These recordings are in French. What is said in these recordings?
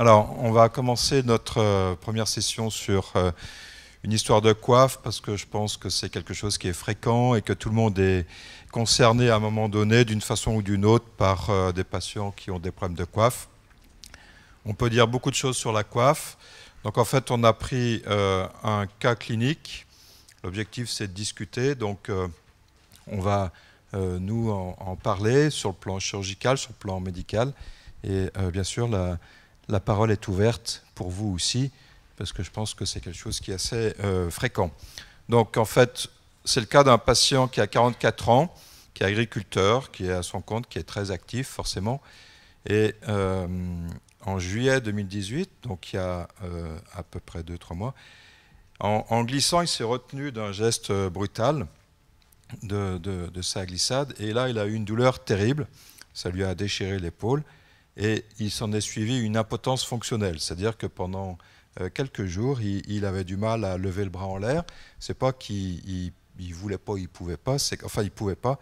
alors, on va commencer notre euh, première session sur euh, une histoire de coiffe, parce que je pense que c'est quelque chose qui est fréquent et que tout le monde est concerné à un moment donné, d'une façon ou d'une autre, par euh, des patients qui ont des problèmes de coiffe. On peut dire beaucoup de choses sur la coiffe. Donc, en fait, on a pris un cas clinique. L'objectif, c'est de discuter. Donc, on va nous en, parler sur le plan chirurgical, sur le plan médical. Et bien sûr, la, la parole est ouverte pour vous aussi, parce que je pense que c'est quelque chose qui est assez euh, fréquent. Donc en fait, c'est le cas d'un patient qui a 44 ans, qui est agriculteur, qui est à son compte, qui est très actif forcément. Et euh, en juillet 2018, donc il y a euh, à peu près 2-3 mois, en, glissant, il s'est retenu d'un geste brutal de sa glissade. Et là, il a eu une douleur terrible. Ça lui a déchiré l'épaule et il s'en est suivi une impotence fonctionnelle, c'est-à-dire que pendant euh, quelques jours, il, avait du mal à lever le bras en l'air. C'est pas qu'il ne voulait pas, il pouvait pas, c'est enfin il pouvait pas,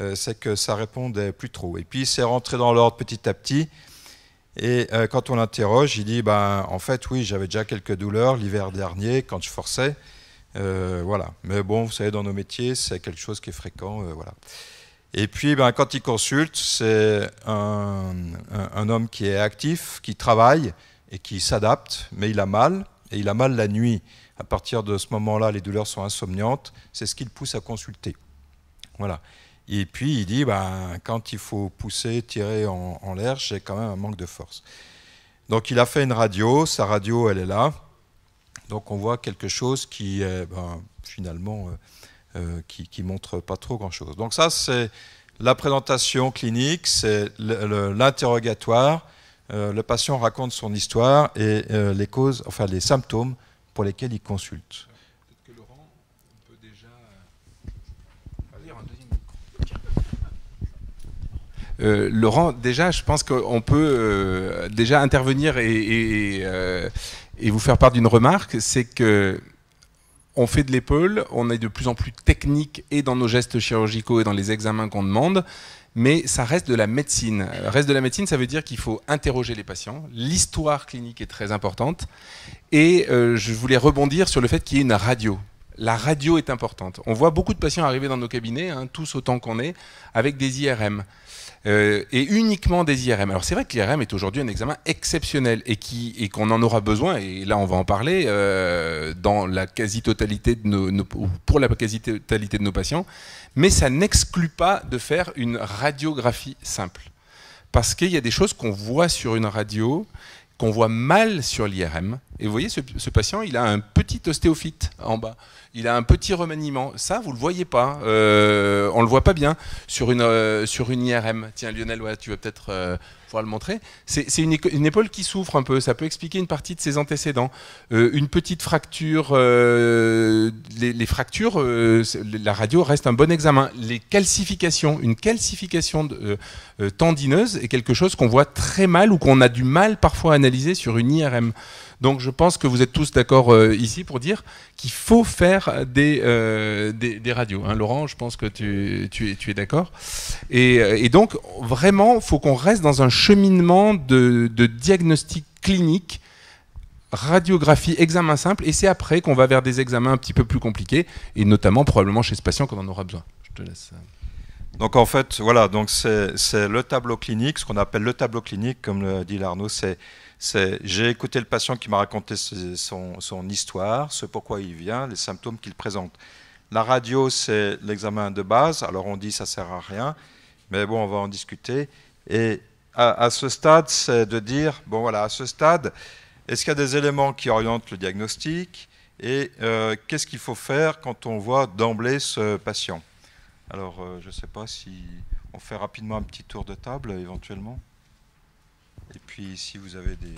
euh, c'est que ça répondait plus trop. Et puis il s'est rentré dans l'ordre petit à petit. Et euh, quand on l'interroge, il dit ben, En fait, oui, j'avais déjà quelques douleurs l'hiver dernier quand je forçais. voilà. Mais bon, vous savez, dans nos métiers, c'est quelque chose qui est fréquent. voilà. Et puis, ben, quand il consulte, c'est un, homme qui est actif, qui travaille et qui s'adapte, mais il a mal, et il a mal la nuit. À partir de ce moment-là, les douleurs sont insomniantes. C'est ce qui le pousse à consulter. Voilà. Et puis, il dit, ben, quand il faut pousser, tirer en, l'air, j'ai quand même un manque de force. Donc, il a fait une radio. Sa radio, elle est là. Donc, on voit quelque chose qui est ben, finalement euh, euh, qui, ne montrent pas trop grand-chose. Donc ça, c'est la présentation clinique, c'est l'interrogatoire. Euh, le patient raconte son histoire et euh, les causes, enfin les symptômes pour lesquels il consulte. Peut-être que Laurent on peut déjà. Laurent, déjà, je pense qu'on peut déjà intervenir et, et vous faire part d'une remarque, c'est que on fait de l'épaule, on est de plus en plus technique et dans nos gestes chirurgicaux et dans les examens qu'on demande, mais ça reste de la médecine. Euh, reste de la médecine, ça veut dire qu'il faut interroger les patients. L'histoire clinique est très importante. Et euh, je voulais rebondir sur le fait qu'il y ait une radio. La radio est importante. On voit beaucoup de patients arriver dans nos cabinets, hein, tous autant qu'on est, avec des IRM. Euh, et uniquement des IRM. Alors c'est vrai que l'IRM est aujourd'hui un examen exceptionnel et qu'on et en aura besoin, et là on va en parler, euh, dans la quasi-totalité de nos, pour la quasi-totalité de nos patients, mais ça n'exclut pas de faire une radiographie simple. Parce qu'il y a des choses qu'on voit sur une radio qu'on voit mal sur l'IRM. Et vous voyez, ce, patient, il a un petit ostéophyte en bas. Il a un petit remaniement. Ça, vous ne le voyez pas. Euh, on ne le voit pas bien sur une, euh, sur une IRM. Tiens, Lionel, tu vas peut-être euh, pourra le montrer, c'est une, épaule qui souffre un peu. Ça peut expliquer une partie de ses antécédents. Euh, une petite fracture, euh, les, fractures, euh, la radio reste un bon examen. Les calcifications, une calcification tendineuse est quelque chose qu'on voit très mal ou qu'on a du mal parfois à analyser sur une IRM. Donc je pense que vous êtes tous d'accord ici pour dire qu'il faut faire des, radios. Hein. Laurent, je pense que tu, es, d'accord. Et, donc, vraiment, il faut qu'on reste dans un cheminement de, diagnostic clinique radiographie, examen simple, et c'est après qu'on va vers des examens un petit peu plus compliqués, et notamment probablement chez ce patient qu'on en aura besoin. Je te laisse. Euh. Donc en fait, voilà, donc c'est le tableau clinique, ce qu'on appelle le tableau clinique, comme le dit Larnaud, c'est j'ai écouté le patient qui m'a raconté son, son, histoire, ce pourquoi il vient, les symptômes qu'il présente. La radio, c'est l'examen de base, alors on dit ça sert à rien, mais bon, on va en discuter. Et à, ce stade, c'est de dire, bon voilà, à ce stade, est-ce qu'il y a des éléments qui orientent le diagnostic et euh, qu'est-ce qu'il faut faire quand on voit d'emblée ce patient Alors, euh, je ne sais pas si on fait rapidement un petit tour de table éventuellement. Et puis, si vous avez des...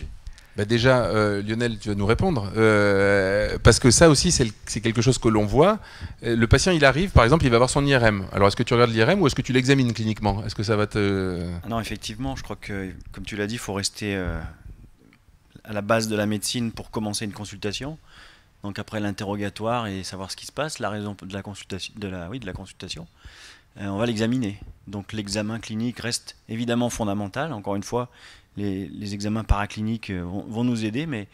Bah, déjà, euh, Lionel, tu vas nous répondre. Euh, parce que ça aussi, c'est quelque chose que l'on voit. Euh, le patient, il arrive, par exemple, il va avoir son IRM. Alors, est-ce que tu regardes l'IRM ou est-ce que tu l'examines cliniquement Est-ce que ça va te... Ah non, effectivement, je crois que, comme tu l'as dit, il faut rester à la base de la médecine pour commencer une consultation. Donc après l'interrogatoire et savoir ce qui se passe, la raison de la consultation, de la, oui, de la consultation on va l'examiner. Donc l'examen clinique reste évidemment fondamental. Encore une fois, les, examens paracliniques euh, vont, nous aider, mais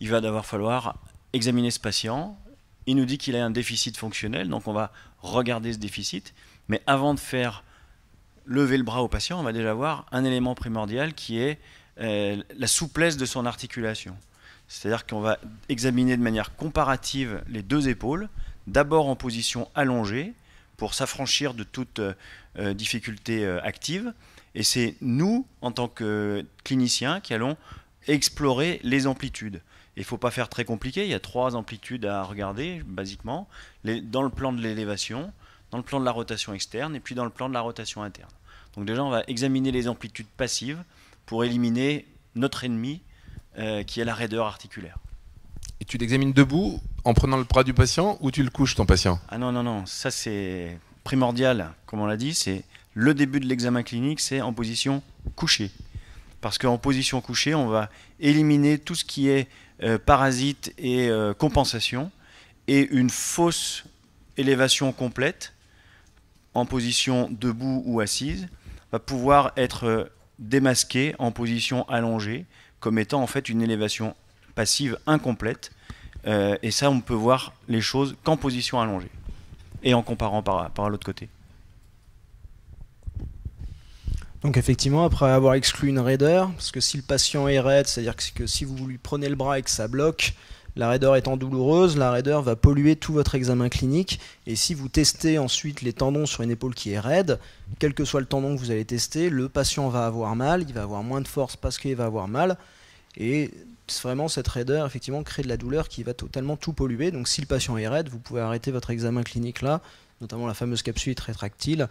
il va d'abord falloir examiner ce patient. Il nous dit qu'il a un déficit fonctionnel, donc on va regarder ce déficit. Mais avant de faire lever le bras au patient, on va déjà voir un élément primordial qui est euh, la souplesse de son articulation. C'est-à-dire qu'on va examiner de manière comparative les deux épaules, d'abord en position allongée pour s'affranchir de toute euh, difficulté active, et c'est nous, en tant que cliniciens, qui allons explorer les amplitudes. Il ne faut pas faire très compliqué, il y a trois amplitudes à regarder, basiquement, dans le plan de l'élévation, dans le plan de la rotation externe et puis dans le plan de la rotation interne. Donc déjà, on va examiner les amplitudes passives pour éliminer notre ennemi, euh, qui est la raideur articulaire. Et tu l'examines debout, en prenant le bras du patient, ou tu le couches, ton patient Ah non, non, non, ça c'est primordial, comme on l'a dit, c'est le début de l'examen clinique, c'est en position couchée. Parce qu'en position couchée, on va éliminer tout ce qui est euh, parasite et euh, compensation. Et une fausse élévation complète, en position debout ou assise, va pouvoir être euh, démasquée en position allongée, comme étant en fait une élévation passive incomplète. et ça, on peut voir les choses qu'en position allongée et en comparant par, par l'autre côté. Donc effectivement, après avoir exclu une raideur, parce que si le patient est raide, c'est-à-dire que si vous lui prenez le bras et que ça bloque, la raideur étant douloureuse, la raideur va polluer tout votre examen clinique. Et si vous testez ensuite les tendons sur une épaule qui est raide, quel que soit le tendon que vous allez tester, le patient va avoir mal, il va avoir moins de force parce qu'il va avoir mal. Et vraiment, cette raideur, effectivement, crée de la douleur qui va totalement tout polluer. Donc si le patient est raide, vous pouvez arrêter votre examen clinique là, notamment la fameuse capsule rétractile,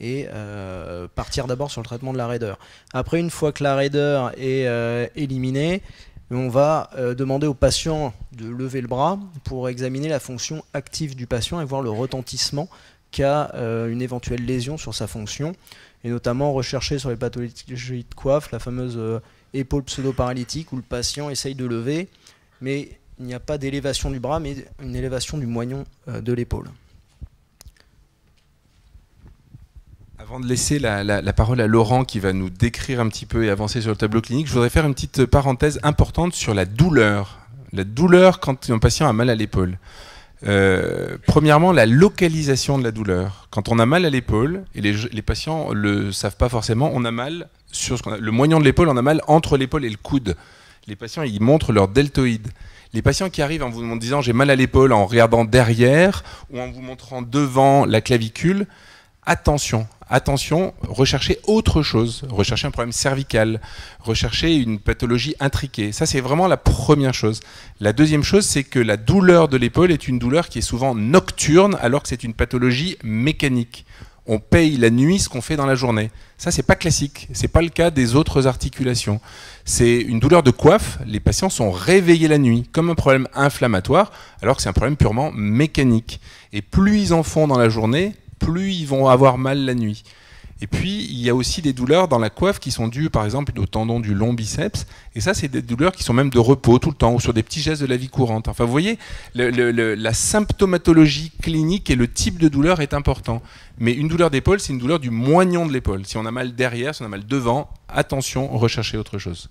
et euh, partir d'abord sur le traitement de la raideur. Après, une fois que la raideur est euh, éliminée, on va euh, demander au patient de lever le bras pour examiner la fonction active du patient et voir le retentissement qu'a une éventuelle lésion sur sa fonction, et notamment rechercher sur les pathologies de coiffe la fameuse épaule pseudo-paralytique où le patient essaye de lever, mais il n'y a pas d'élévation du bras, mais une élévation du moignon de l'épaule. Avant de laisser la, parole à Laurent qui va nous décrire un petit peu et avancer sur le tableau clinique, je voudrais faire une petite parenthèse importante sur la douleur. La douleur quand un patient a mal à l'épaule. Euh, premièrement, la localisation de la douleur. Quand on a mal à l'épaule, et les, patients ne le savent pas forcément, on a mal sur le moignon de l'épaule, on a mal entre l'épaule et le coude. Les patients, ils montrent leur deltoïde. Les patients qui arrivent en vous disant j'ai mal à l'épaule en regardant derrière ou en vous montrant devant la clavicule, attention, attention, recherchez autre chose, recherchez un problème cervical, recherchez une pathologie intriquée. Ça, c'est vraiment la première chose. La deuxième chose, c'est que la douleur de l'épaule est une douleur qui est souvent nocturne, alors que c'est une pathologie mécanique. On paye la nuit ce qu'on fait dans la journée. Ça, c'est pas classique. C'est pas le cas des autres articulations. C'est une douleur de coiffe. Les patients sont réveillés la nuit, comme un problème inflammatoire, alors que c'est un problème purement mécanique. Et plus ils en font dans la journée, plus ils vont avoir mal la nuit. Et puis, il y a aussi des douleurs dans la coiffe qui sont dues, par exemple, au tendon du long biceps. Et ça, c'est des douleurs qui sont même de repos tout le temps, ou sur des petits gestes de la vie courante. Enfin, vous voyez, la symptomatologie clinique et le type de douleur est important. Mais une douleur d'épaule, c'est une douleur du moignon de l'épaule. Si on a mal derrière, si on a mal devant, attention, recherchez autre chose.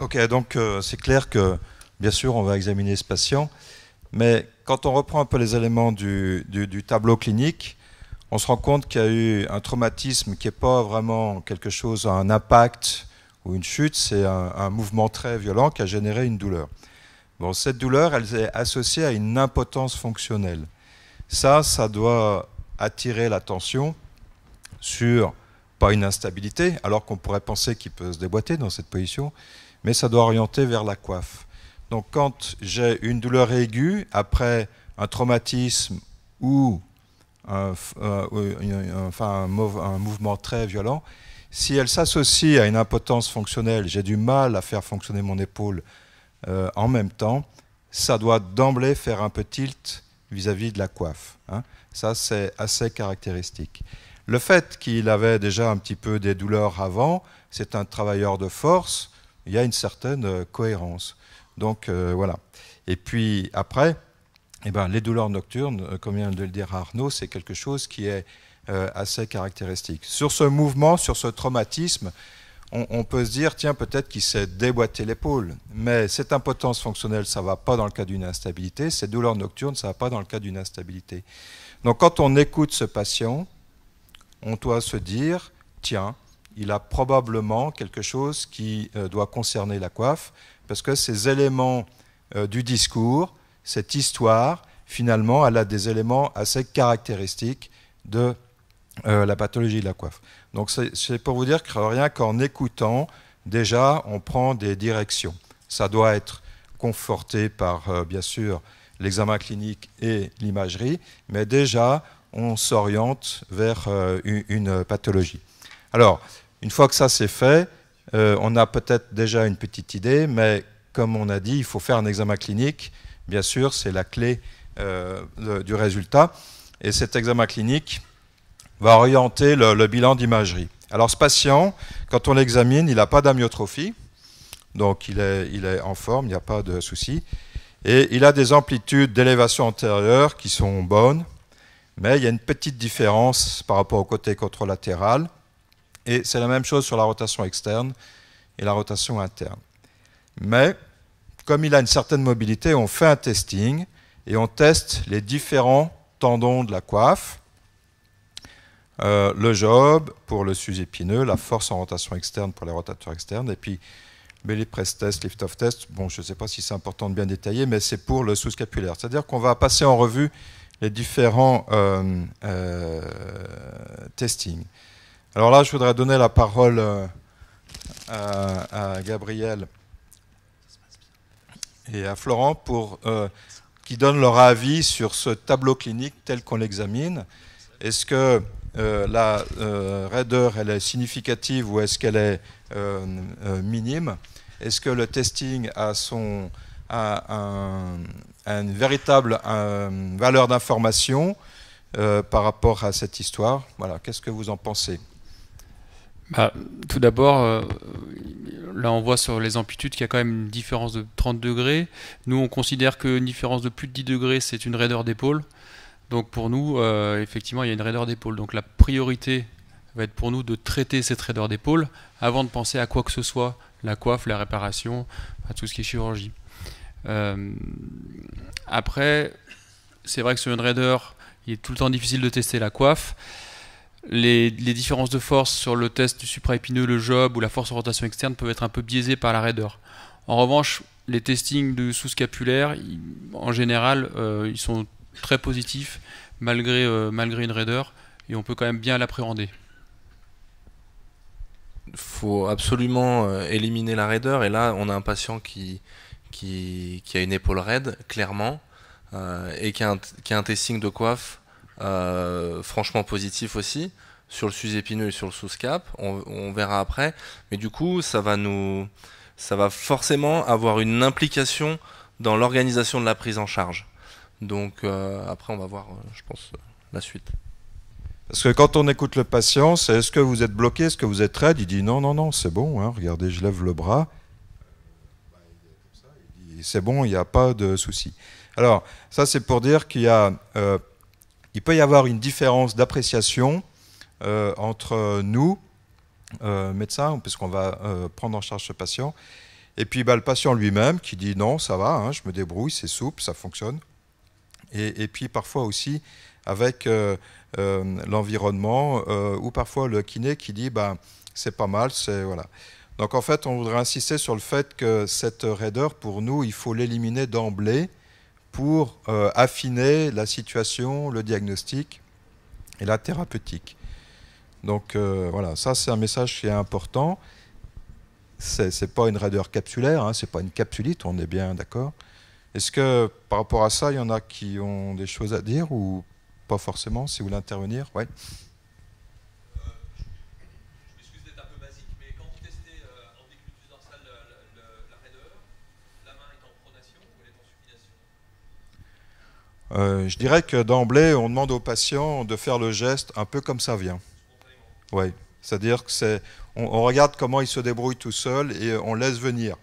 Ok, donc euh, c'est clair que, bien sûr, on va examiner ce patient, mais quand on reprend un peu les éléments du, tableau clinique, on se rend compte qu'il y a eu un traumatisme qui n'est pas vraiment quelque chose, un impact ou une chute, c'est un, mouvement très violent qui a généré une douleur. Bon, cette douleur, elle est associée à une impotence fonctionnelle. Ça, ça doit attirer l'attention sur, pas une instabilité, alors qu'on pourrait penser qu'il peut se déboîter dans cette position, mais ça doit orienter vers la coiffe. Donc quand j'ai une douleur aiguë après un traumatisme ou un, mouvement très violent, si elle s'associe à une impotence fonctionnelle, j'ai du mal à faire fonctionner mon épaule euh, en même temps, ça doit d'emblée faire un peu tilt vis-à-vis de la coiffe. Hein. Ça, c'est assez caractéristique. Le fait qu'il avait déjà un petit peu des douleurs avant, c'est un travailleur de force, il y a une certaine euh, cohérence. Donc euh, voilà. Et puis après, eh ben, les douleurs nocturnes, euh, comme vient de le dire Arnaud, c'est quelque chose qui est euh, assez caractéristique. Sur ce mouvement, sur ce traumatisme, on, peut se dire, tiens, peut-être qu'il s'est déboîté l'épaule. Mais cette impotence fonctionnelle, ça ne va pas dans le cas d'une instabilité. Ces douleurs nocturnes, ça ne va pas dans le cas d'une instabilité. Donc quand on écoute ce patient, on doit se dire, tiens, il a probablement quelque chose qui doit concerner la coiffe parce que ces éléments euh, du discours, cette histoire, finalement, elle a des éléments assez caractéristiques de euh, la pathologie de la coiffe. Donc c'est pour vous dire que rien qu'en écoutant, déjà, on prend des directions. Ça doit être conforté par, euh, bien sûr, l'examen clinique et l'imagerie, mais déjà, on s'oriente vers une pathologie. Alors, une fois que ça c'est fait, euh, on a peut-être déjà une petite idée, mais comme on a dit, il faut faire un examen clinique. Bien sûr, c'est la clé euh, du résultat. Et cet examen clinique va orienter le, bilan d'imagerie. Alors ce patient, quand on l'examine, il n'a pas d'amyotrophie, donc il est, il est, en forme, il n'y a pas de souci. Et il a des amplitudes d'élévation antérieure qui sont bonnes, mais il y a une petite différence par rapport au côté contralatéral. Et c'est la même chose sur la rotation externe et la rotation interne. Mais, comme il a une certaine mobilité, on fait un testing et on teste les différents tendons de la coiffe, euh, le job pour le sus épineux, la force en rotation externe pour les rotateurs externes, et puis belly press test, lift off test. Bon, je ne sais pas si c'est important de bien détailler, mais c'est pour le sous-scapulaire. C'est-à-dire qu'on va passer en revue les différents euh, euh testings. Alors là, je voudrais donner la parole euh, à, Gabriel et à Florent pour euh, qui donnent leur avis sur ce tableau clinique tel qu'on l'examine. Est-ce que euh, la raideur elle est significative ou est-ce qu'elle est, minime Est-ce que le testing a, son, une véritable valeur d'information par rapport à cette histoire Voilà, qu'est-ce que vous en pensez bah, tout d'abord, euh, là on voit sur les amplitudes qu'il y a quand même une différence de 30 degrés. Nous on considère qu'une différence de plus de 10 degrés c'est une raideur d'épaule. Donc pour nous, euh, effectivement, il y a une raideur d'épaule. Donc la priorité va être pour nous de traiter cette raideur d'épaule avant de penser à quoi que ce soit, la coiffe, la réparation, tout ce qui est chirurgie. Euh, après, c'est vrai que sur une raideur, il est tout le temps difficile de tester la coiffe les, différences de force sur le test du supraépineux, le job ou la force en rotation externe peuvent être un peu biaisées par la raideur. En revanche, les testings de sous-scapulaire, en général, euh, ils sont très positifs malgré, euh, malgré une raideur et on peut quand même bien l'appréhender. Il faut absolument euh, éliminer la raideur et là on a un patient qui, qui, a une épaule raide, clairement, et qui qui a un testing de coiffe euh, franchement positif aussi sur le sus épineux et sur le sous cap. On, verra après. Mais du coup, ça va nous, ça va forcément avoir une implication dans l'organisation de la prise en charge. Donc euh, après, on va voir, euh, je pense, la suite. Parce que quand on écoute le patient, c'est est-ce que vous êtes bloqué, est-ce que vous êtes raide Il dit non, non, non, c'est bon. Hein, regardez, je lève le bras. Bah, c'est bon, il n'y a pas de souci. Alors, ça, c'est pour dire qu'il y a il peut y avoir une différence d'appréciation euh, entre nous, euh, médecins, puisqu'on va euh, prendre en charge ce patient, et puis bah, le patient lui-même qui dit non, ça va, hein, je me débrouille, c'est souple, ça fonctionne. Et, et, puis parfois aussi avec l'environnement ou parfois le kiné qui dit bah, c'est pas mal, c'est voilà. Donc en fait, on voudrait insister sur le fait que cette raideur, pour nous, il faut l'éliminer d'emblée pour euh, affiner la situation, le diagnostic et la thérapeutique. Donc euh, voilà, ça c'est un message qui est important. Ce n'est pas une raideur capsulaire, hein, ce n'est pas une capsulite, on est bien d'accord. Est-ce que par rapport à ça, il y en a qui ont des choses à dire ou pas forcément, si vous voulez intervenir Euh, je dirais que d'emblée, on demande aux patients de faire le geste un peu comme ça vient. Oui, c'est-à-dire que c'est, on, regarde comment il se débrouille tout seul et on laisse venir.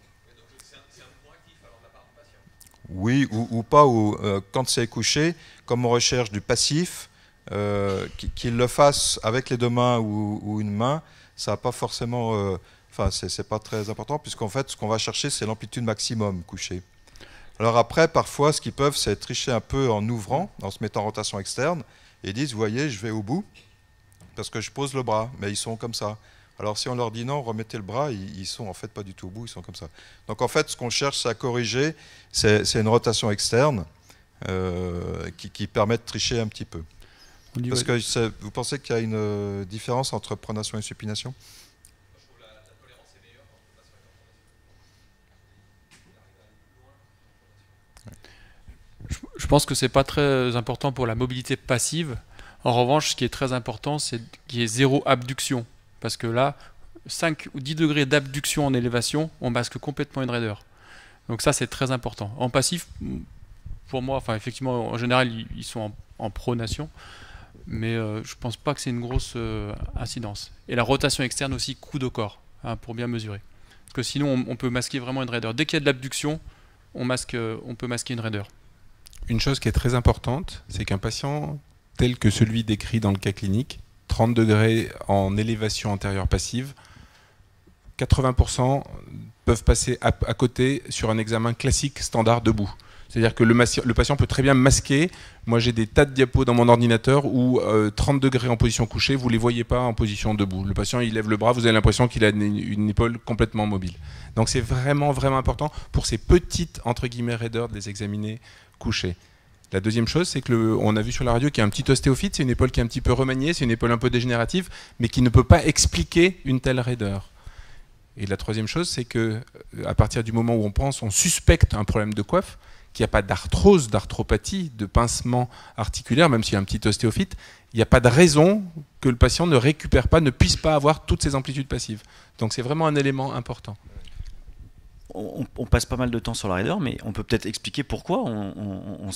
Oui, ou, pas, ou euh, quand c'est couché, comme on recherche du passif, euh, qu'il le fasse avec les deux mains ou, une main, ça n'a pas forcément. Enfin, c'est, pas très important, puisqu'en fait, ce qu'on va chercher, c'est l'amplitude maximum couchée. Alors après, parfois, ce qu'ils peuvent, c'est tricher un peu en ouvrant, en se mettant en rotation externe, et ils disent, vous voyez, je vais au bout, parce que je pose le bras, mais ils sont comme ça. Alors si on leur dit non, remettez le bras, ils, sont en fait pas du tout au bout, ils sont comme ça. Donc en fait, ce qu'on cherche, à corriger, c'est une rotation externe euh, qui, qui, permet de tricher un petit peu. Parce que vous pensez qu'il y a une euh, différence entre pronation et supination je pense que ce n'est pas très important pour la mobilité passive. En revanche, ce qui est très important, c'est qu'il y ait zéro abduction. Parce que là, 5 ou 10 degrés d'abduction en élévation, on masque complètement une raideur. Donc ça, c'est très important. En passif, pour moi, enfin effectivement, en général, ils sont en, pronation. Mais je euh, je pense pas que c'est une grosse euh, incidence. Et la rotation externe aussi, coup de corps, hein, pour bien mesurer. Parce que sinon, on, peut masquer vraiment une raideur. Dès qu'il y a de l'abduction, on, masque, euh, on peut masquer une raideur une chose qui est très importante, c'est qu'un patient tel que celui décrit dans le cas clinique, 30 degrés en élévation antérieure passive, 80% peuvent passer à, côté sur un examen classique standard debout. C'est-à-dire que le, patient peut très bien masquer. Moi, j'ai des tas de diapos dans mon ordinateur où 30 euh, degrés en position couchée, vous ne les voyez pas en position debout. Le patient, il lève le bras, vous avez l'impression qu'il a une, épaule complètement mobile. Donc, c'est vraiment, vraiment important pour ces petites, entre guillemets, raideurs de les examiner couché. La deuxième chose, c'est qu'on a vu sur la radio qu'il y a un petit ostéophyte, c'est une épaule qui est un petit peu remaniée, c'est une épaule un peu dégénérative, mais qui ne peut pas expliquer une telle raideur. Et la troisième chose, c'est que euh, à partir du moment où on pense, on suspecte un problème de coiffe, qu'il n'y a pas d'arthrose, d'arthropathie, de pincement articulaire, même s'il y a un petit ostéophyte, il n'y a pas de raison que le patient ne récupère pas, ne puisse pas avoir toutes ses amplitudes passives. Donc c'est vraiment un élément important on, passe pas mal de temps sur la raideur mais on peut peut-être expliquer pourquoi on,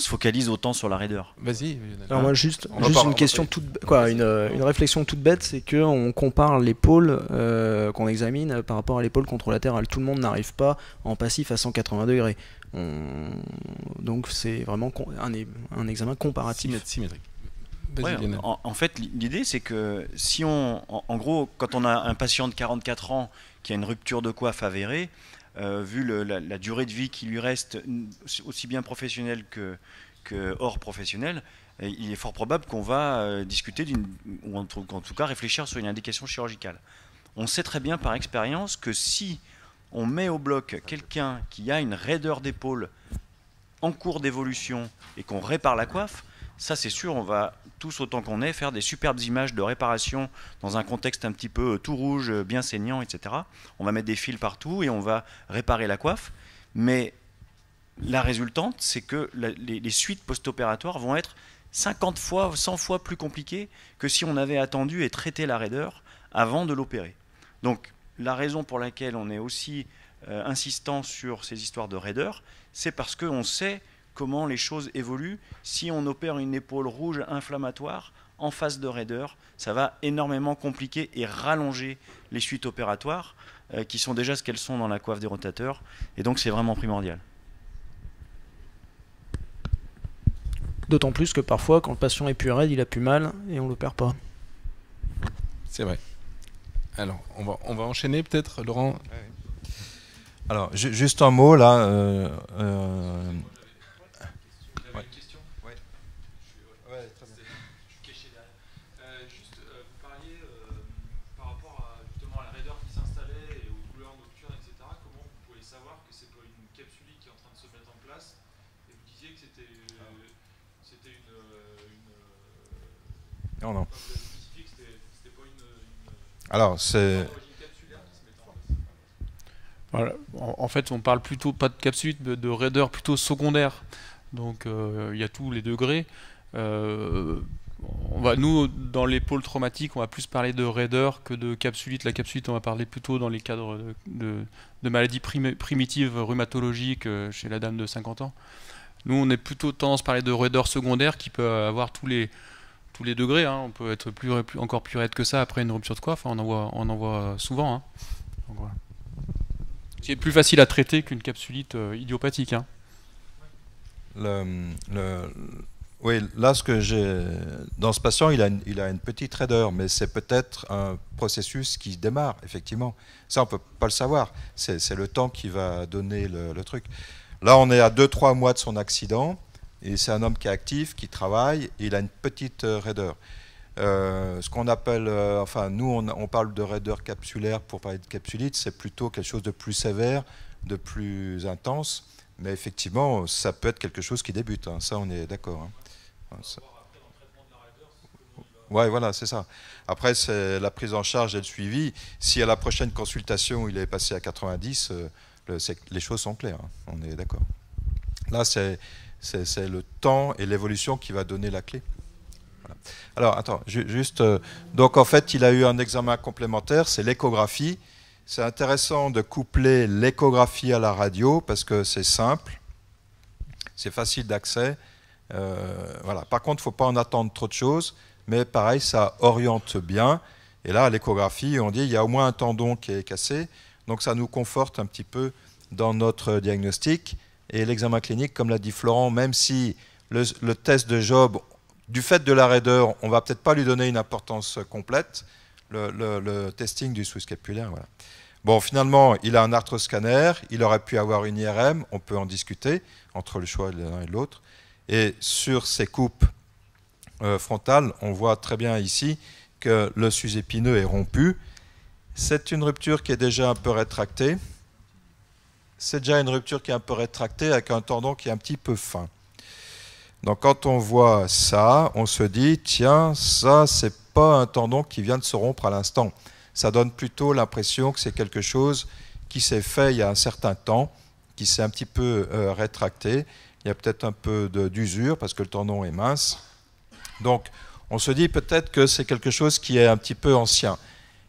se focalise autant sur la raideur Vas-y. Alors juste, une question quoi, une, réflexion toute bête, c'est que on compare l'épaule euh, qu'on examine par rapport à l'épaule contre la terre. Tout le monde n'arrive pas en passif à 180 degrés. Donc c'est vraiment un, examen comparatif. Symétrique. en, en, fait, l'idée, c'est que si on, en, gros, quand on a un patient de 44 ans qui a une rupture de coiffe avérée, euh, vu la, durée de vie qui lui reste, aussi bien professionnelle que, que hors professionnelle, il est fort probable qu'on va euh, discuter d'une, ou en tout cas réfléchir sur une indication chirurgicale. On sait très bien par expérience que si on met au bloc quelqu'un qui a une raideur d'épaule en cours d'évolution et qu'on répare la coiffe, ça c'est sûr, on va tous autant qu'on est faire des superbes images de réparation dans un contexte un petit peu euh, tout rouge, euh, bien saignant, etc. On va mettre des fils partout et on va réparer la coiffe, mais la résultante, c'est que les, suites post-opératoires vont être 50 fois, 100 fois plus compliquées que si on avait attendu et traité la raideur avant de l'opérer. Donc la raison pour laquelle on est aussi euh, insistant sur ces histoires de raideur, c'est parce qu'on sait comment les choses évoluent. Si on opère une épaule rouge inflammatoire en phase de raideur, ça va énormément compliquer et rallonger les suites opératoires euh, qui sont déjà ce qu'elles sont dans la coiffe des rotateurs. Et donc c'est vraiment primordial. D'autant plus que parfois, quand le patient est plus raide, il a plus mal et on ne l'opère pas. C'est vrai. Alors, on va, on va enchaîner peut-être, Laurent. Alors, juste un mot là. Euh, euh, Alors, c'est. En fait, on parle plutôt pas de capsulite mais de raideur plutôt secondaire. Donc, euh, il y a tous les degrés. Euh, on va, nous, dans les pôles traumatiques, on va plus parler de raideur que de capsulite. La capsulite, on va parler plutôt dans les cadres de, maladies primitives rhumatologiques euh, chez la dame de 50 ans. Nous, on est plutôt tendance à parler de raideur secondaire qui peut avoir tous les, tous les degrés. Hein. On peut être plus, encore plus raide que ça après une rupture de coiffe. Hein. on en voit, on en voit euh, souvent. Hein. C'est plus facile à traiter qu'une capsulite euh, idiopathique. oui, là, ce que j'ai dans ce patient, il a, une, il petite raideur, mais c'est peut-être un processus qui démarre, effectivement. Ça, on ne peut pas le savoir. C'est le temps qui va donner le, le truc. Là, on est à 2-3 mois de son accident. Et c'est un homme qui est actif, qui travaille, il a une petite euh, raideur. Euh, ce qu'on appelle, euh, enfin nous on, parle de raideur capsulaire pour parler de capsulite, c'est plutôt quelque chose de plus sévère, de plus intense, mais effectivement ça peut être quelque chose qui débute, hein. ça on est d'accord. Hein. Ouais, voilà, c'est ça. Après, c'est la prise en charge et le suivi. Si à la prochaine consultation, il est passé à 90, les choses sont claires. Hein. On est d'accord. Là, c'est c'est le temps et l'évolution qui va donner la clé. Alors, attends, juste. Euh, donc, en fait, il a eu un examen complémentaire, c'est l'échographie. C'est intéressant de coupler l'échographie à la radio parce que c'est simple, c'est facile d'accès. Euh, voilà. Par contre, il ne faut pas en attendre trop de choses, mais pareil, ça oriente bien. Et là, l'échographie, on dit il y a au moins un tendon qui est cassé, donc ça nous conforte un petit peu dans notre diagnostic. Et l'examen clinique, comme l'a dit Florent, même si le, test de Job, du fait de la raideur, on ne va peut-être pas lui donner une importance complète, le, testing du sous-scapulaire. Bon, finalement, il a un arthroscanner, il aurait pu avoir une IRM, on peut en discuter entre le choix de l'un et l'autre. Et sur ces coupes euh, frontales, on voit très bien ici que le sus est rompu. C'est une rupture qui est déjà un peu rétractée, c'est déjà une rupture qui est un peu rétractée avec un tendon qui est un petit peu fin. Donc quand on voit ça, on se dit tiens, ça n'est pas un tendon qui vient de se rompre à l'instant. Ça donne plutôt l'impression que c'est quelque chose qui s'est fait il y a un certain temps, qui s'est un petit peu euh, rétracté. Il y a peut-être un peu d'usure parce que le tendon est mince. Donc on se dit peut-être que c'est quelque chose qui est un petit peu ancien.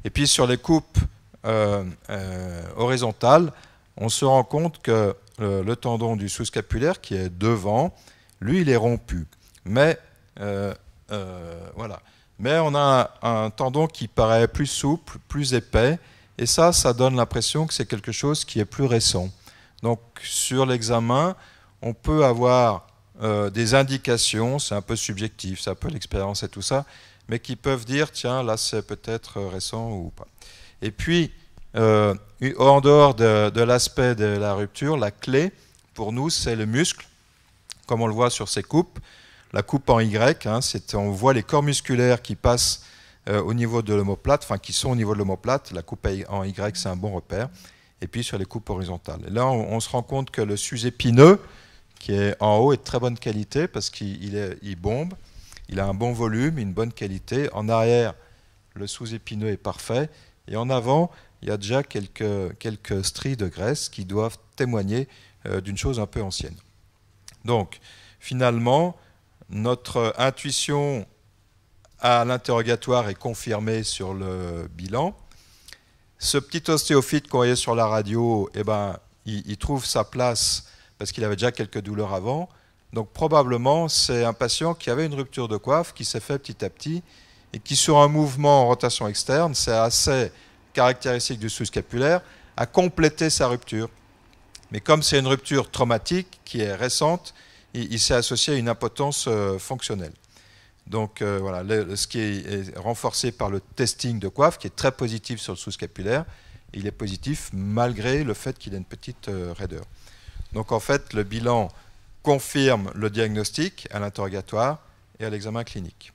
Et puis sur les coupes euh, euh, horizontales, on se rend compte que le, tendon du sous-scapulaire qui est devant, lui, il est rompu. Mais euh, euh, voilà. Mais on a un, tendon qui paraît plus souple, plus épais, et ça, ça donne l'impression que c'est quelque chose qui est plus récent. Donc sur l'examen, on peut avoir euh, des indications, c'est un peu subjectif, c'est un peu l'expérience et tout ça, mais qui peuvent dire, tiens, là c'est peut-être récent ou pas. Et puis, euh, en dehors de, l'aspect de la rupture, la clé pour nous, c'est le muscle, comme on le voit sur ces coupes. La coupe en Y, hein, on voit les corps musculaires qui passent euh, au niveau de l'omoplate, enfin qui sont au niveau de l'omoplate. La coupe en Y, c'est un bon repère. Et puis sur les coupes horizontales. Et là, on, se rend compte que le sus-épineux, qui est en haut, est de très bonne qualité parce qu'il bombe, il a un bon volume, une bonne qualité. En arrière, le sous-épineux est parfait. Et en avant, il y a déjà quelques, quelques stries de graisse qui doivent témoigner euh, d'une chose un peu ancienne. Donc, finalement, notre intuition à l'interrogatoire est confirmée sur le bilan. Ce petit ostéophyte qu'on voyait sur la radio, eh ben, il, trouve sa place parce qu'il avait déjà quelques douleurs avant. Donc probablement, c'est un patient qui avait une rupture de coiffe, qui s'est fait petit à petit, et qui sur un mouvement en rotation externe c'est assez caractéristique du sous-scapulaire, a complété sa rupture. Mais comme c'est une rupture traumatique qui est récente, il, s'est associé à une impotence euh, fonctionnelle. Donc euh, voilà, ce qui est, renforcé par le testing de coiffe, qui est très positif sur le sous-scapulaire, il est positif malgré le fait qu'il ait une petite euh, raideur. Donc en fait, le bilan confirme le diagnostic à l'interrogatoire et à l'examen clinique.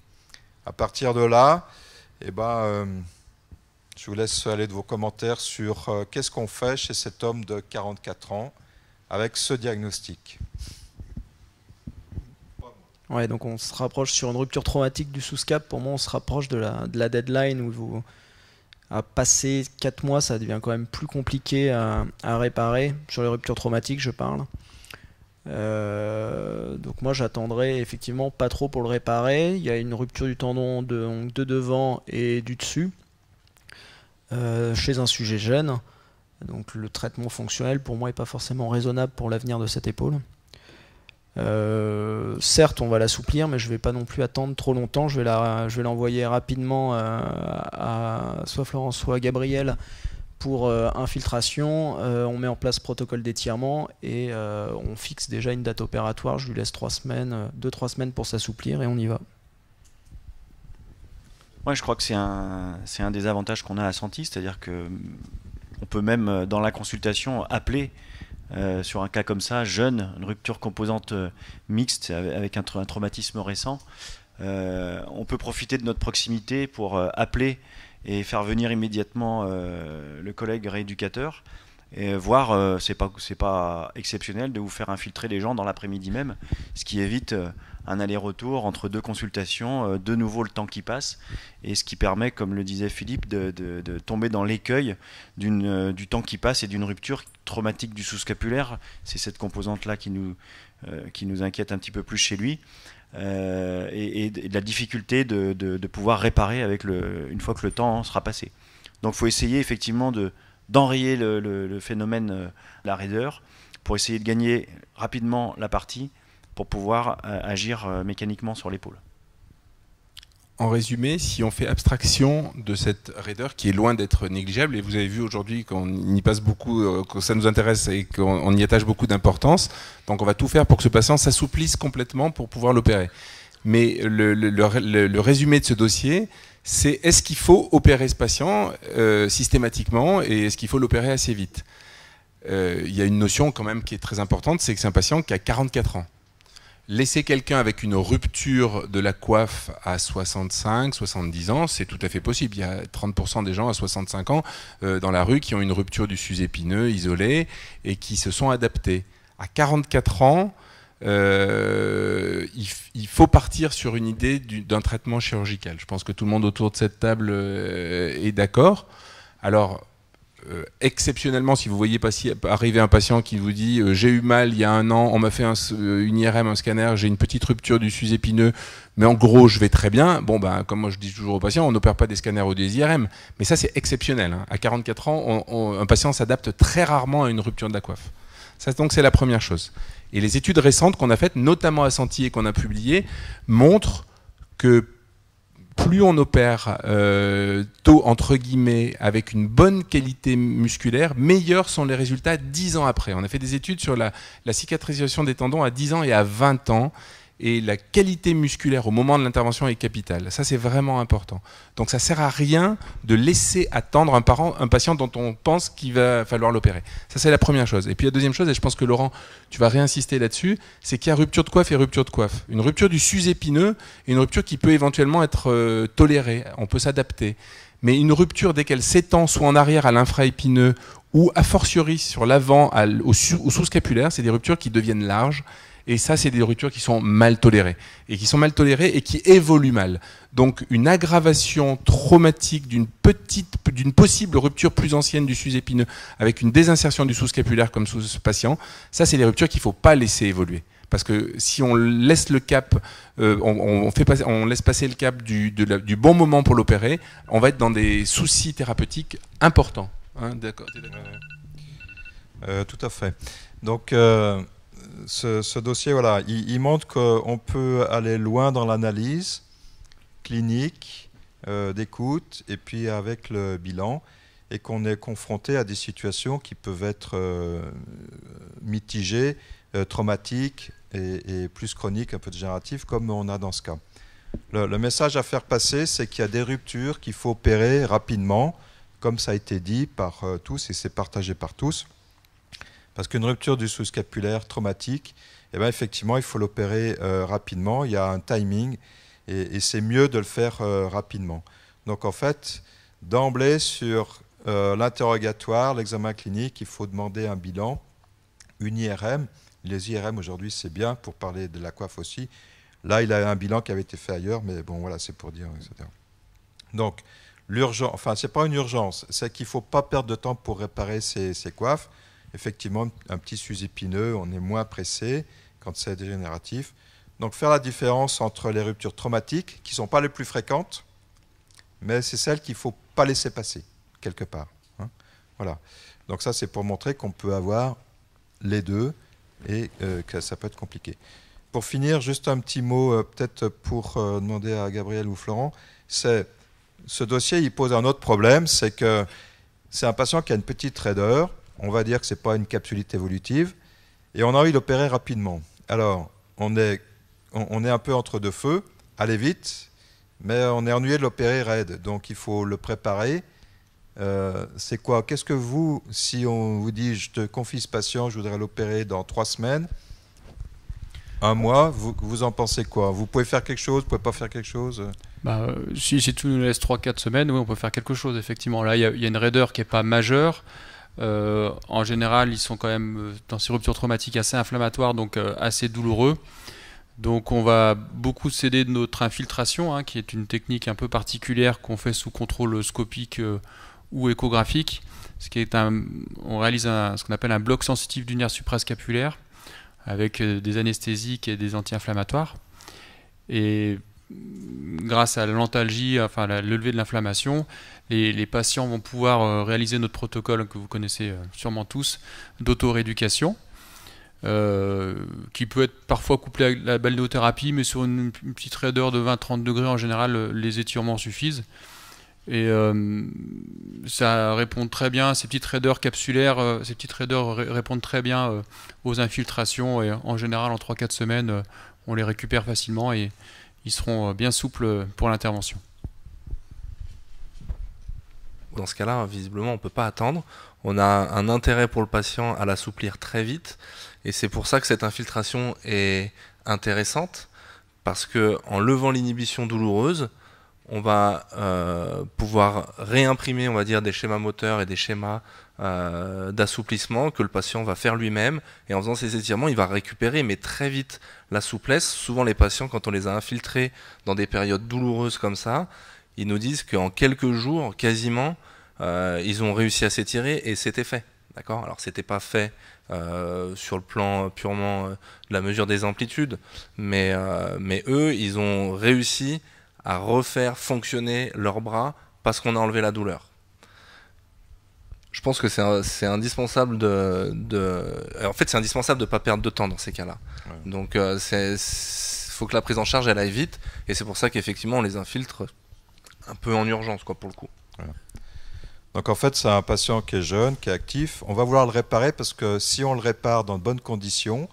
À partir de là, eh ben, je vous laisse aller de vos commentaires sur euh, qu'est-ce qu'on fait chez cet homme de 44 ans avec ce diagnostic. Ouais, donc on se rapproche sur une rupture traumatique du sous-cap. Pour moi, on se rapproche de la, deadline où vous, à passer 4 mois, ça devient quand même plus compliqué à, réparer. Sur les ruptures traumatiques, je parle. Euh, donc moi j'attendrai effectivement pas trop pour le réparer. Il y a une rupture du tendon de devant et du dessus. Euh, chez un sujet jeune. Donc le traitement fonctionnel, pour moi, n'est pas forcément raisonnable pour l'avenir de cette épaule. Euh, certes, on va l'assouplir, mais je ne vais pas non plus attendre trop longtemps. Je vais l'envoyer rapidement euh, à, soit Florence, soit Gabriel pour infiltration. on met en place protocole d'étirement et on fixe déjà une date opératoire. Je lui laisse 3 semaines, 2-3 semaines pour s'assouplir et on y va. Moi, je crois que c'est un, des avantages qu'on a à sentir, c'est-à-dire que mm, on peut même euh, dans la consultation appeler euh, sur un cas comme ça, jeune, une rupture composante euh, mixte avec un, traumatisme récent, on peut profiter de notre proximité pour appeler et faire venir immédiatement le collègue rééducateur et voir, euh, c'est pas c'est pas exceptionnel de vous faire infiltrer les gens dans l'après-midi même, ce qui évite euh, un aller-retour entre deux consultations, euh, de nouveau le temps qui passe, et ce qui permet, comme le disait Philippe, de, tomber dans l'écueil d'une du temps qui passe et d'une rupture traumatique du sous-scapulaire. C'est cette composante là qui nous qui nous inquiète un petit peu plus chez lui. Et, et, de la difficulté de, de pouvoir réparer avec le, une fois que le temps sera passé. Donc il faut essayer effectivement de, d'enrayer le, phénomène, euh, la raideur, pour essayer de gagner rapidement la partie pour pouvoir euh, agir euh, mécaniquement sur l'épaule. En résumé, si on fait abstraction de cette raideur qui est loin d'être négligeable, et vous avez vu aujourd'hui qu'on y passe beaucoup, que ça nous intéresse et qu'on y attache beaucoup d'importance, donc on va tout faire pour que ce patient s'assouplisse complètement pour pouvoir l'opérer. Mais le, résumé de ce dossier, c'est est-ce qu'il faut opérer ce patient euh, systématiquement et est-ce qu'il faut l'opérer assez vite euh, Il y a une notion quand même qui est très importante, c'est que c'est un patient qui a 44 ans. Laisser quelqu'un avec une rupture de la coiffe à 65, 70 ans, c'est tout à fait possible. Il y a 30% des gens à 65 ans euh, dans la rue qui ont une rupture du sus épineux isolé et qui se sont adaptés. À 44 ans, euh, il, faut partir sur une idée d'un traitement chirurgical. Je pense que tout le monde autour de cette table euh, est d'accord. Alors, euh, exceptionnellement, si vous voyez arriver un patient qui vous dit j'ai eu mal il y a un an, on m'a fait une IRM, un scanner, j'ai une petite rupture du sus épineux, mais en gros je vais très bien. Bon ben, comme moi je dis toujours aux patients, on n'opère pas des scanners ou des IRM, mais ça c'est exceptionnel. Hein. À 44 ans, un patient s'adapte très rarement à une rupture de la coiffe. Ça donc c'est la première chose. Et les études récentes qu'on a faites, notamment à Sentier, qu'on a publiées, montrent que plus on opère euh, tôt, entre guillemets, avec une bonne qualité musculaire, meilleurs sont les résultats 10 ans après. On a fait des études sur la, la cicatrisation des tendons à 10 ans et à 20 ans et la qualité musculaire au moment de l'intervention est capitale. Ça, c'est vraiment important. Donc, ça ne sert à rien de laisser attendre un, patient dont on pense qu'il va falloir l'opérer. Ça, c'est la première chose. Et puis, la deuxième chose, et je pense que Laurent, tu vas réinsister là-dessus, c'est qu'il y a rupture de coiffe et rupture de coiffe. Une rupture du sus-épineux une rupture qui peut éventuellement être euh, tolérée. On peut s'adapter. Mais une rupture dès qu'elle s'étend soit en arrière à l'infraépineux ou a fortiori sur l'avant au, sous-scapulaire, c'est des ruptures qui deviennent larges et ça, c'est des ruptures qui sont mal tolérées. Et qui sont mal tolérées et qui évoluent mal. Donc, une aggravation traumatique d'une petite, d'une possible rupture plus ancienne du sus épineux avec une désinsertion du sous-scapulaire comme sous ce patient, ça, c'est des ruptures qu'il ne faut pas laisser évoluer parce que si on laisse le cap, euh, on, passer, laisse passer le cap du, bon moment pour l'opérer, on va être dans des soucis thérapeutiques importants. Hein, d'accord. Euh, tout à fait. Donc, euh, ce, dossier, il, montre qu'on peut aller loin dans l'analyse clinique, euh, d'écoute, et puis avec le bilan, et qu'on est confronté à des situations qui peuvent être euh, mitigées, euh, traumatiques et, plus chroniques, un peu dégénératives, comme on a dans ce cas. Le, le message à faire passer, c'est qu'il y a des ruptures qu'il faut opérer rapidement, comme ça a été dit par tous et c'est partagé par tous. Parce qu'une rupture du sous-scapulaire traumatique, eh ben, effectivement, il faut l'opérer euh, rapidement. Il y a un timing et, c'est mieux de le faire euh, rapidement. Donc, en fait, d'emblée, sur euh, l'interrogatoire, l'examen clinique, il faut demander un bilan, une IRM. Les IRM aujourd'hui, c'est bien pour parler de la coiffe aussi. Là, il a un bilan qui avait été fait ailleurs, mais bon, voilà, c'est pour dire, etc. Donc, l'urgence, enfin, n'est pas une urgence, c'est qu'il ne faut pas perdre de temps pour réparer ces coiffes effectivement, un petit sus épineux, on est moins pressé quand c'est dégénératif. Donc faire la différence entre les ruptures traumatiques, qui ne sont pas les plus fréquentes, mais c'est celles qu'il ne faut pas laisser passer, quelque part. Hein. voilà. Donc ça, c'est pour montrer qu'on peut avoir les deux et euh, que ça peut être compliqué. Pour finir, juste un petit mot, euh, peut-être pour euh, demander à Gabriel ou Florent, c'est ce dossier, il pose un autre problème, c'est que c'est un patient qui a une petite raideur, on va dire que ce n'est pas une capsulite évolutive, et on a envie d'opérer rapidement. Alors, on est, on, est un peu entre deux feux, allez vite, mais on est ennuyé de l'opérer raide, donc il faut le préparer. Euh, c'est quoi Qu'est-ce que vous, si on vous dit je te confie ce patient, je voudrais l'opérer dans trois semaines, un mois, vous, en pensez quoi Vous pouvez faire quelque chose, vous pouvez pas faire quelque chose bah, si, tu tout nous laisse 3-4 semaines, oui, on peut faire quelque chose, effectivement. Là, il y, y, a une raideur qui n'est pas majeure. Euh, en général, ils sont quand même euh, dans ces ruptures traumatiques assez inflammatoires, donc euh, assez douloureux. Donc on va beaucoup céder de notre infiltration, hein, qui est une technique un peu particulière qu'on fait sous contrôle scopique ou échographique. Ce qui est on réalise ce qu'on appelle un bloc sensitif du nerf suprascapulaire avec des anesthésiques et des anti-inflammatoires grâce à l'antalgie, enfin le levée de l'inflammation, les, les, patients vont pouvoir euh, réaliser notre protocole que vous connaissez euh, sûrement tous d'autorééducation. Euh, qui peut être parfois couplé à la balnéothérapie, mais sur une, petite raideur de 20-30 degrés, en général, les étirements suffisent. Et ça répond très bien, ces petites raideurs capsulaires, ces petites raideurs répondent très bien aux infiltrations, et en général, en 3-4 semaines, on les récupère facilement et, ils seront euh, bien souples pour l'intervention. Dans ce cas-là, visiblement, on ne peut pas attendre. On a un intérêt pour le patient à l'assouplir très vite. Et c'est pour ça que cette infiltration est intéressante. Parce qu'en levant l'inhibition douloureuse, on va euh, pouvoir réimprimer, on va dire, des schémas moteurs et des schémas euh, d'assouplissement que le patient va faire lui-même. Et en faisant ces étirements, il va récupérer, mais très vite, la souplesse. Souvent, les patients, quand on les a infiltrés dans des périodes douloureuses comme ça, ils nous disent qu'en quelques jours, quasiment, euh, ils ont réussi à s'étirer et c'était fait. D'accord Alors, c'était pas fait euh, sur le plan purement de la mesure des amplitudes, mais, mais eux, ils ont réussi à refaire fonctionner leurs bras parce qu'on a enlevé la douleur je pense que c'est indispensable de, En fait, c'est indispensable de ne pas perdre de temps dans ces cas-là. Donc, il euh, faut que la prise en charge, elle aille vite. Et c'est pour ça qu'effectivement, on les infiltre un peu en urgence, quoi, pour le coup. Donc, en fait, c'est un patient qui est jeune, qui est actif. On va vouloir le réparer parce que si on le répare dans de bonnes conditions,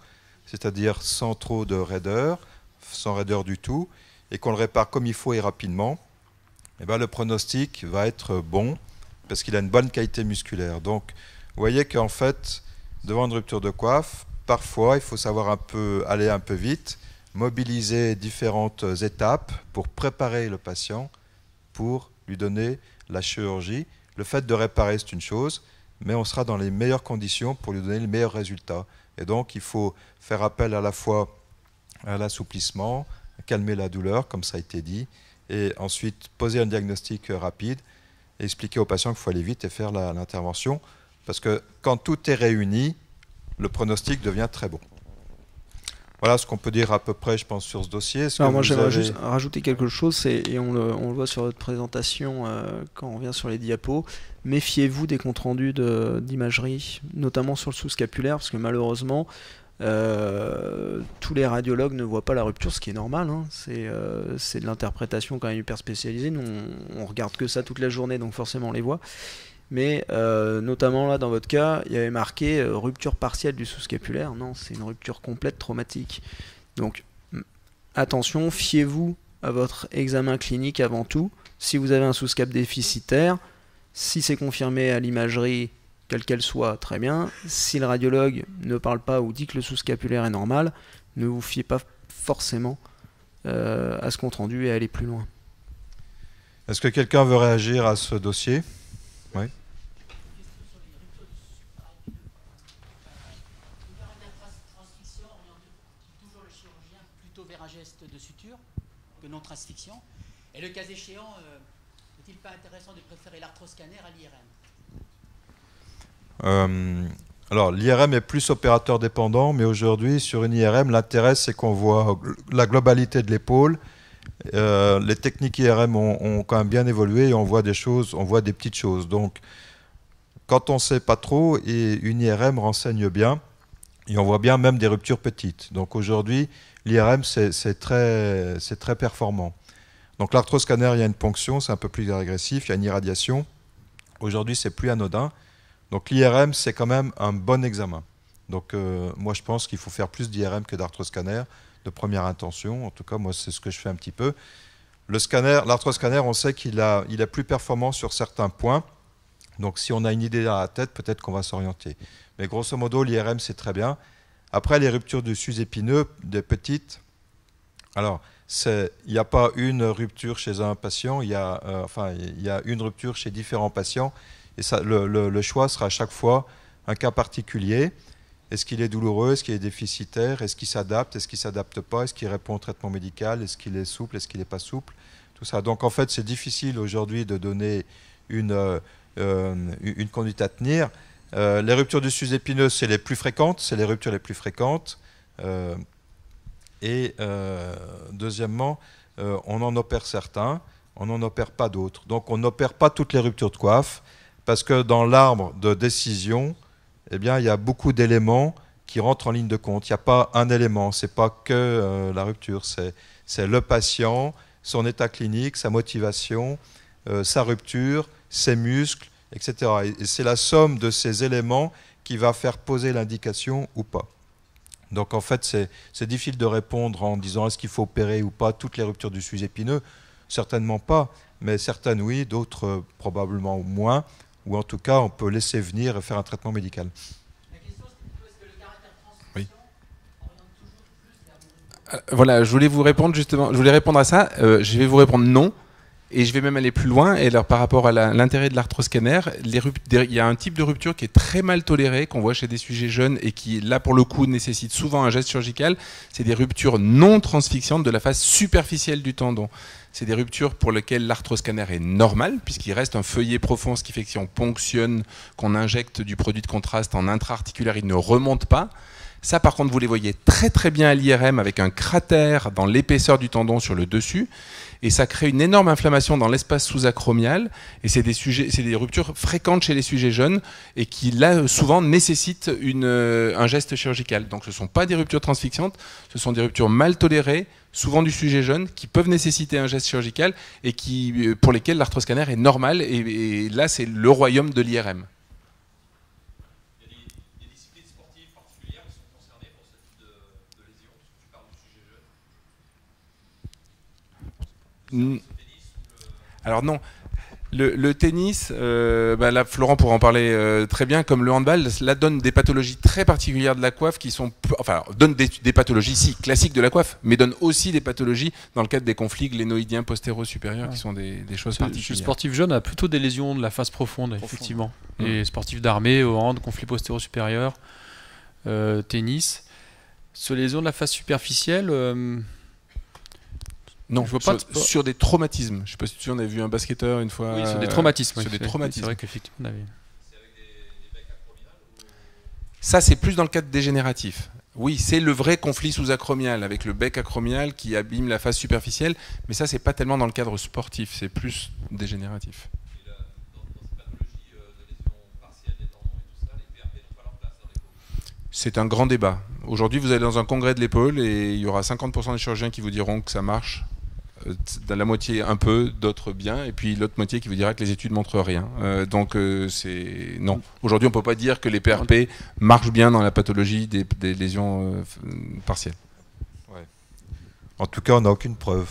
c'est-à-dire sans trop de raideur, sans raideur du tout, et qu'on le répare comme il faut et rapidement, eh ben, le pronostic va être bon parce qu'il a une bonne qualité musculaire. Donc, vous voyez qu'en fait, devant une rupture de coiffe, parfois, il faut savoir un peu aller un peu vite, mobiliser différentes étapes pour préparer le patient pour lui donner la chirurgie. Le fait de réparer, c'est une chose, mais on sera dans les meilleures conditions pour lui donner le meilleur résultat. Et donc, il faut faire appel à la fois à l'assouplissement, calmer la douleur, comme ça a été dit, et ensuite poser un diagnostic rapide expliquer aux patients qu'il faut aller vite et faire l'intervention, parce que quand tout est réuni, le pronostic devient très bon. Voilà ce qu'on peut dire à peu près, je pense, sur ce dossier. moi, j'aimerais juste rajouter quelque chose, et on le, voit sur votre présentation euh, quand on vient sur les diapos. Méfiez-vous des comptes rendus d'imagerie, notamment sur le sous-scapulaire, parce que malheureusement, euh, tous les radiologues ne voient pas la rupture, ce qui est normal. Hein. Euh, c'est de l'interprétation quand même hyper spécialisée. Nous, on, regarde que ça toute la journée, donc forcément on les voit. Mais euh, notamment là, dans votre cas, il y avait marqué rupture partielle du sous-scapulaire. Non, c'est une rupture complète traumatique. Donc attention, fiez-vous à votre examen clinique avant tout. Si vous avez un sous-scap déficitaire, si c'est confirmé à l'imagerie, quelle qu'elle soit, très bien. Si le radiologue ne parle pas ou dit que le sous-scapulaire est normal, ne vous fiez pas forcément euh, à ce compte rendu et à aller plus loin. Est-ce que quelqu'un veut réagir à ce dossier Oui. de suture que non transfixion. Et le cas échéant, euh, n'est-il pas intéressant de préférer l'arthroscanner à l'IRM euh, alors, l'IRM est plus opérateur dépendant, mais aujourd'hui, sur une IRM, l'intérêt, c'est qu'on voit la globalité de l'épaule. Euh, les techniques IRM ont, quand même bien évolué et on voit des choses, on voit des petites choses. Donc, quand on ne sait pas trop, et une IRM renseigne bien, et on voit bien même des ruptures petites. Donc aujourd'hui, l'IRM, c'est très, très performant. Donc l'arthroscanner, il y a une ponction, c'est un peu plus agressif, il y a une irradiation. Aujourd'hui, c'est plus anodin. Donc l'IRM, c'est quand même un bon examen. Donc euh, moi, je pense qu'il faut faire plus d'IRM que d'arthroscanner de première intention. En tout cas, moi, c'est ce que je fais un petit peu. Le l'arthroscanner, on sait qu'il est plus performant sur certains points. Donc si on a une idée dans la tête, peut-être qu'on va s'orienter. Mais grosso modo, l'IRM, c'est très bien. Après, les ruptures de susépineux, des petites. Alors, il n'y a pas une rupture chez un patient, il euh, il y a une rupture chez différents patients. Et le, choix sera à chaque fois un cas particulier. Est-ce qu'il est douloureux Est-ce qu'il est déficitaire Est-ce qu'il s'adapte Est-ce qu'il ne s'adapte pas Est-ce qu'il répond au traitement médical Est-ce qu'il est souple Est-ce qu'il n'est pas souple Tout ça. Donc en fait, c'est difficile aujourd'hui de donner une, euh, euh, conduite à tenir. Euh, les ruptures du sus épineux, c'est les plus fréquentes. C'est les ruptures les plus fréquentes. et deuxièmement, on en opère certains, on n'en opère pas d'autres. Donc on n'opère pas toutes les ruptures de coiffe parce que dans l'arbre de décision, eh bien, il y a beaucoup d'éléments qui rentrent en ligne de compte. Il n'y a pas un élément, ce n'est pas que euh, la rupture, c'est le patient, son état clinique, sa motivation, euh, sa rupture, ses muscles, etc. Et, c'est la somme de ces éléments qui va faire poser l'indication ou pas. Donc en fait, c'est difficile de répondre en disant est-ce qu'il faut opérer ou pas toutes les ruptures du suisse épineux. Certainement pas, mais certaines oui, d'autres euh, probablement moins ou en tout cas on peut laisser venir et faire un traitement médical. Voilà, je voulais vous répondre justement, je voulais répondre à ça. Euh, je vais vous répondre non, et je vais même aller plus loin, et par rapport à l'intérêt de l'arthroscanner, il y a un type de rupture qui est très mal toléré, qu'on voit chez des sujets jeunes, et qui là pour le coup nécessite souvent un geste chirurgical, c'est des ruptures non transfixantes de la face superficielle du tendon. C'est des ruptures pour lesquelles l'arthroscanner est normal, puisqu'il reste un feuillet profond, ce qui fait que si on ponctionne, qu'on injecte du produit de contraste en intra-articulaire, il ne remonte pas. Ça, par contre, vous les voyez très très bien à l'IRM avec un cratère dans l'épaisseur du tendon sur le dessus. Et ça crée une énorme inflammation dans l'espace sous-acromial. Et c'est des, des ruptures fréquentes chez les sujets jeunes et qui, là, souvent nécessitent euh, un geste chirurgical. Donc ce ne sont pas des ruptures transfixantes, ce sont des ruptures mal tolérées, souvent du sujet jeune, qui peuvent nécessiter un geste chirurgical et qui, euh, pour lesquelles l'arthroscanner est normal. et là, c'est le royaume de l'IRM. Alors non. Le, tennis, euh, bah là, Florent pourra en parler euh, très bien, comme le handball, cela donne des pathologies très particulières de la coiffe qui sont, enfin, donne des, pathologies si classiques de la coiffe, mais donne aussi des pathologies dans le cadre des conflits glénoïdiens postéro supérieurs qui sont des, choses particulières. Le sportif jeune a plutôt des lésions de la face profonde, effectivement. les mmh. sportifs d'armée, au hand, conflits postéro supérieur, euh, tennis. Ce lésions de la face superficielle. Euh, non, je vois sur, pas sur, des traumatismes. Je sais pas si tu en as vu un basketteur une fois. Oui, sur des traumatismes. Sur oui, des traumatismes. C'est vrai qu'effectivement, on avait. Ça, c'est plus dans le cadre dégénératif. Oui, c'est le vrai conflit sous-acromial, avec le bec acromial qui abîme la face superficielle, mais ça, c'est pas tellement dans le cadre sportif, c'est plus dégénératif. C'est un grand débat. Aujourd'hui, vous allez dans un congrès de l'épaule et il y aura 50% des chirurgiens qui vous diront que ça marche, euh, la moitié un peu, d'autres bien, et puis l'autre moitié qui vous dira que les études montrent rien. Euh, donc euh, c'est non. Aujourd'hui, on ne peut pas dire que les PRP marchent bien dans la pathologie des, lésions partielles. En tout cas, on n'a aucune preuve.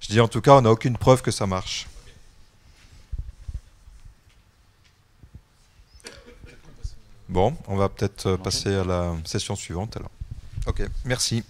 Je dis en tout cas, on n'a aucune preuve que ça marche. Bon, on va peut-être passer à la session suivante alors. Ok, merci.